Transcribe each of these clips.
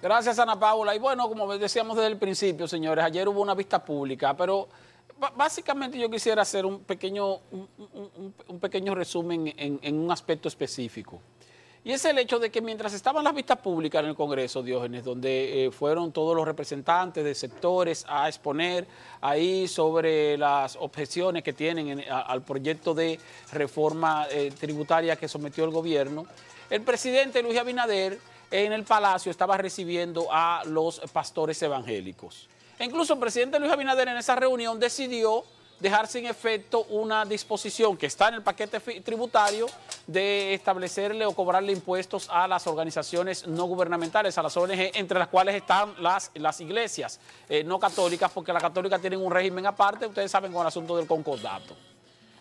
Gracias, Ana Paula. Y bueno, como decíamos desde el principio, señores, ayer hubo una vista pública, pero básicamente yo quisiera hacer un pequeño, un, pequeño resumen en, un aspecto específico. Y es el hecho de que mientras estaban las vistas públicas en el Congreso, Diógenes, donde eh, fueron todos los representantes de sectores a exponer ahí sobre las objeciones que tienen al proyecto de reforma eh, tributaria que sometió el gobierno, el presidente Luis Abinader en el palacio estaba recibiendo a los pastores evangélicos. E incluso el presidente Luis Abinader en esa reunión decidió dejar sin efecto una disposición que está en el paquete tributario de establecerle o cobrarle impuestos a las organizaciones no gubernamentales, a las ONG, entre las cuales están las, las iglesias eh, no católicas, porque las católicas tienen un régimen aparte, ustedes saben con el asunto del concordato.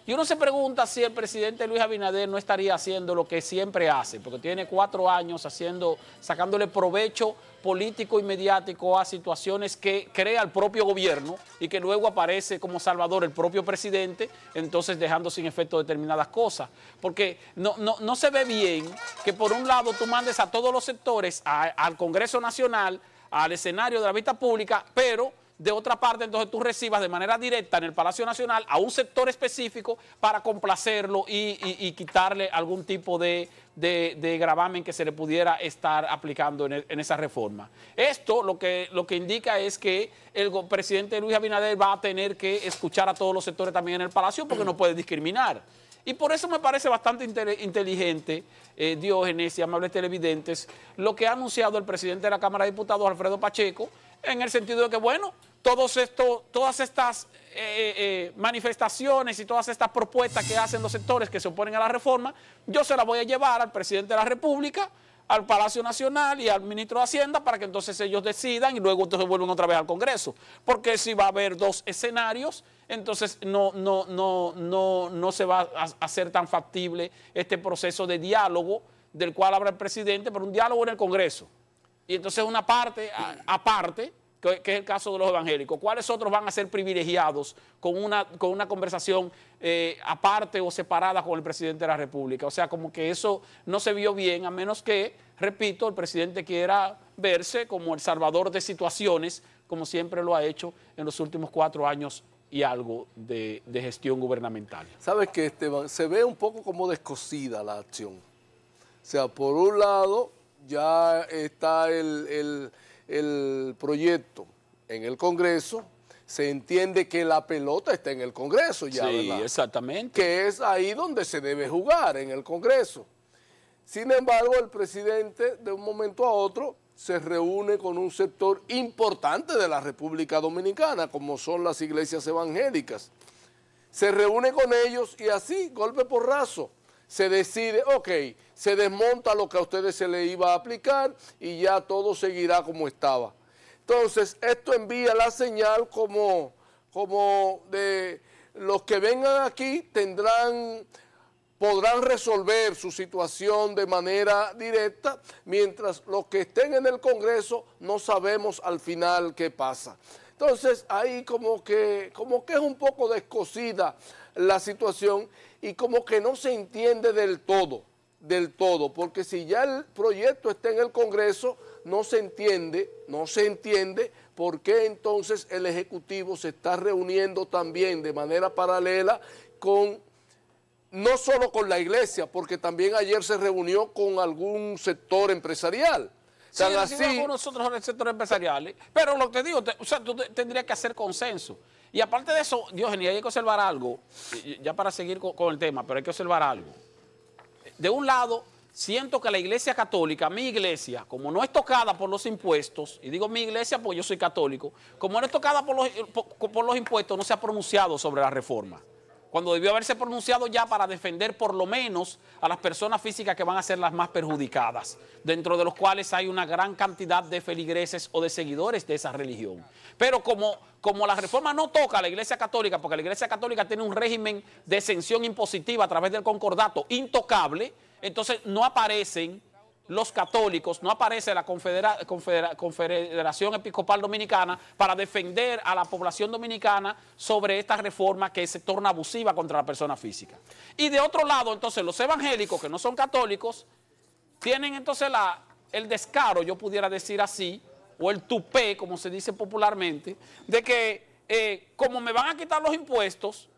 Y uno se pregunta si el presidente Luis Abinader no estaría haciendo lo que siempre hace, porque tiene cuatro años haciendo, sacándole provecho político y mediático a situaciones que crea el propio gobierno y que luego aparece como salvador el propio presidente, entonces dejando sin efecto determinadas cosas. Porque no, no, se ve bien que por un lado tú mandes a todos los sectores, al Congreso Nacional, al escenario de la vista pública, pero de otra parte entonces tú recibas de manera directa en el Palacio Nacional a un sector específico para complacerlo y, quitarle algún tipo de, gravamen que se le pudiera estar aplicando en, esa reforma. Esto lo que, lo que indica es que el presidente Luis Abinader va a tener que escuchar a todos los sectores también en el Palacio porque no puede discriminar. Y por eso me parece bastante inteligente, eh, Diógenes y amables televidentes, lo que ha anunciado el presidente de la Cámara de Diputados, Alfredo Pacheco, en el sentido de que, bueno, todos esto, todas estas eh, eh, eh, manifestaciones y todas estas propuestas que hacen los sectores que se oponen a la reforma, yo se las voy a llevar al presidente de la República, al Palacio Nacional y al ministro de Hacienda para que entonces ellos decidan y luego entonces vuelvan otra vez al Congreso. Porque si va a haber dos escenarios entonces no, no, no, no, no se va a hacer tan factible este proceso de diálogo del cual habla el presidente, pero un diálogo en el Congreso. Y entonces una parte aparte, que, es el caso de los evangélicos, ¿cuáles otros van a ser privilegiados con una, con una conversación eh, aparte o separada con el presidente de la República? O sea, como que eso no se vio bien, a menos que, repito, el presidente quiera verse como el salvador de situaciones, como siempre lo ha hecho en los últimos cuatro años y algo de, gestión gubernamental. Sabes que Esteban, se ve un poco como descosida la acción. O sea, por un lado ya está el, proyecto en el Congreso, se entiende que la pelota está en el Congreso ya, sí, exactamente. Que es ahí donde se debe jugar, en el Congreso. Sin embargo, el presidente de un momento a otro se reúne con un sector importante de la República Dominicana, como son las iglesias evangélicas. Se reúne con ellos y así, golpe por raso, se decide, ok, se desmonta lo que a ustedes se le iba a aplicar y ya todo seguirá como estaba. Entonces, esto envía la señal como, como de los que vengan aquí tendrán podrán resolver su situación de manera directa, mientras los que estén en el Congreso no sabemos al final qué pasa. Entonces ahí como que, como que es un poco descosida la situación y como que no se entiende del todo, del todo, porque si ya el proyecto está en el Congreso, no se entiende, no se entiende por qué entonces el Ejecutivo se está reuniendo también de manera paralela con no solo con la iglesia, porque también ayer se reunió con algún sector empresarial. Sí, con nosotros en el sector empresarial, ¿eh? pero lo que te digo, o sea, tú tendrías que hacer consenso. Y aparte de eso, y hay que observar algo, ya para seguir con, el tema, pero hay que observar algo. De un lado, siento que la iglesia católica, mi iglesia, como no es tocada por los impuestos, y digo mi iglesia porque yo soy católico, como no es tocada por los, por los impuestos, no se ha pronunciado sobre la reforma cuando debió haberse pronunciado ya para defender por lo menos a las personas físicas que van a ser las más perjudicadas, dentro de los cuales hay una gran cantidad de feligreses o de seguidores de esa religión. Pero como, como la reforma no toca a la Iglesia Católica, porque la Iglesia Católica tiene un régimen de exención impositiva a través del concordato intocable, entonces no aparecen los católicos, no aparece la Confederación Episcopal Dominicana para defender a la población dominicana sobre esta reforma que se torna abusiva contra la persona física. Y de otro lado, entonces, los evangélicos, que no son católicos, tienen entonces el descaro, yo pudiera decir así, o el tupé, como se dice popularmente, de que eh, como me van a quitar los impuestos,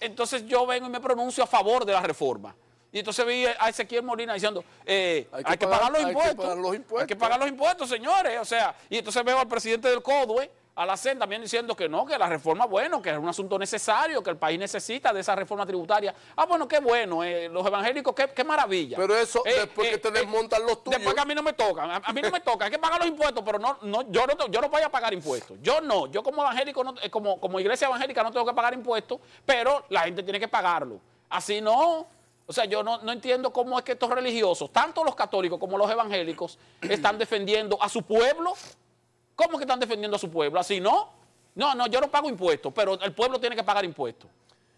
entonces yo vengo y me pronuncio a favor de la reforma. Y entonces vi a Ezequiel Molina diciendo, eh, hay, que pagar, los impuestos, hay que pagar los impuestos, señores. O sea, y entonces veo al presidente del CODUE, a la CEN, también diciendo que no, que la reforma, bueno, que es un asunto necesario, que el país necesita de esa reforma tributaria. Ah, bueno, qué bueno, eh, los evangélicos, qué, qué, maravilla. Pero eso, es eh, después que te desmontan los tuyos. Después que a mí no me toca, a, mí no me toca, hay que pagar los impuestos, pero no, no, yo no, yo no voy a pagar impuestos. Yo no, yo como evangélico, como, como iglesia evangélica no tengo que pagar impuestos, pero la gente tiene que pagarlo. Así no, o sea, yo no, entiendo cómo es que estos religiosos, tanto los católicos como los evangélicos, están defendiendo a su pueblo. ¿Cómo que están defendiendo a su pueblo? Así no. No, no, yo no pago impuestos, pero el pueblo tiene que pagar impuestos.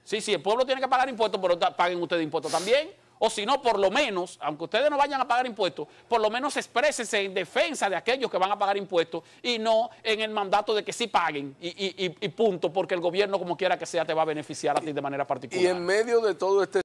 Sí, sí, el pueblo tiene que pagar impuestos, pero paguen ustedes impuestos también. O si no, por lo menos, aunque ustedes no vayan a pagar impuestos, por lo menos exprésense en defensa de aquellos que van a pagar impuestos y no en el mandato de que sí paguen y, y, y punto, porque el gobierno, como quiera que sea, te va a beneficiar a ti de manera particular. Y en medio de todo este.